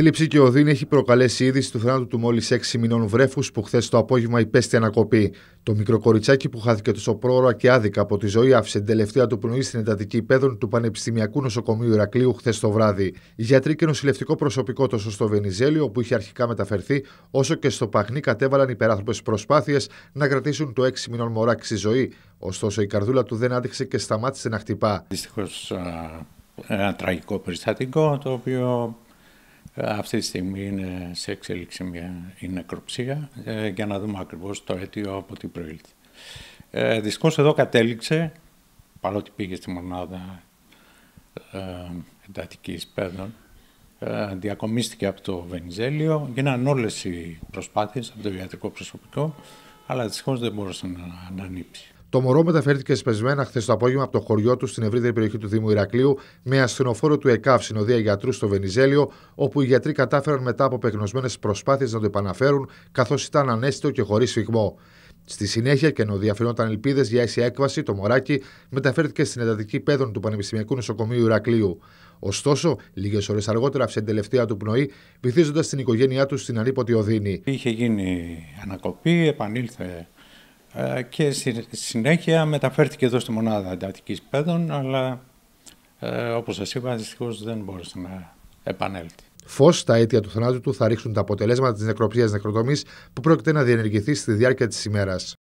Θλίψη και οδύνη έχει προκαλέσει είδηση του θανάτου του μόλις 6 μηνών βρέφους που χθες το απόγευμα υπέστη ανακοπή. Το μικρό κοριτσάκι που χάθηκε τόσο πρόωρα και άδικα από τη ζωή άφησε την τελευταία του πνοή στην εντατική πέδων του Πανεπιστημιακού Νοσοκομείου Ηρακλείου χθες το βράδυ. Οι γιατροί και νοσηλευτικό προσωπικό τόσο στο Βενιζέλιο, όπου είχε αρχικά μεταφερθεί, όσο και στο Παχνί κατέβαλαν υπεράθρωπε προσπάθειες να κρατήσουν το 6 μηνών μωράκι στη ζωή. Ωστόσο η καρδούλα του δεν άντεξε και σταμάτησε να χτυπά. Δυστυχώς ένα τραγικό περιστατικό το οποίο αυτή τη στιγμή είναι σε εξέλιξη μια η νεκροψία ε, για να δούμε ακριβώς το αίτιο από την προήλθε. Ε, δυστυχώς εδώ κατέληξε, παρότι πήγε στη μονάδα ε, εντατικής παιδών, ε, διακομίστηκε από το Βενιζέλιο, γίνανε όλες οι προσπάθειες από το ιατρικό προσωπικό, αλλά δυστυχώς δεν μπορούσε να ανανύψει. Το μωρό μεταφέρθηκε σπεσμένα χθες το απόγευμα από το χωριό του στην ευρύτερη περιοχή του Δήμου Ηρακλείου με ασθενοφόρο του ΕΚΑΒ συνοδεία γιατρού στο Βενιζέλιο, όπου οι γιατροί κατάφεραν μετά από πεγνωσμένες προσπάθειες να το επαναφέρουν, καθώς ήταν ανέστητο και χωρίς φυγμό. Στη συνέχεια, και ενώ διαφαινόταν ελπίδες για αίσια έκβαση, το μωράκι μεταφέρθηκε στην εντατική πέδων του Πανεπιστημιακού Νοσοκομείου Ηρακλείου. Ωστόσο, λίγες ώρες αργότερα άφησε την τελευταία του πνοή, βυθίζοντας την οικογένειά του στην ανίποτη Οδύνη. Είχε γίνει ανακοπή, επανήλθε ε, και στη συνέχεια μεταφέρθηκε εδώ στη μονάδα εντατικής παιδών, αλλά ε, όπως σας είπα δυστυχώς δεν μπόρεσε να επανέλθει. Φως στα αίτια του θανάτου του θα ρίξουν τα αποτελέσματα της νεκροψίας νεκροτομής που πρόκειται να διενεργηθεί στη διάρκεια της ημέρας.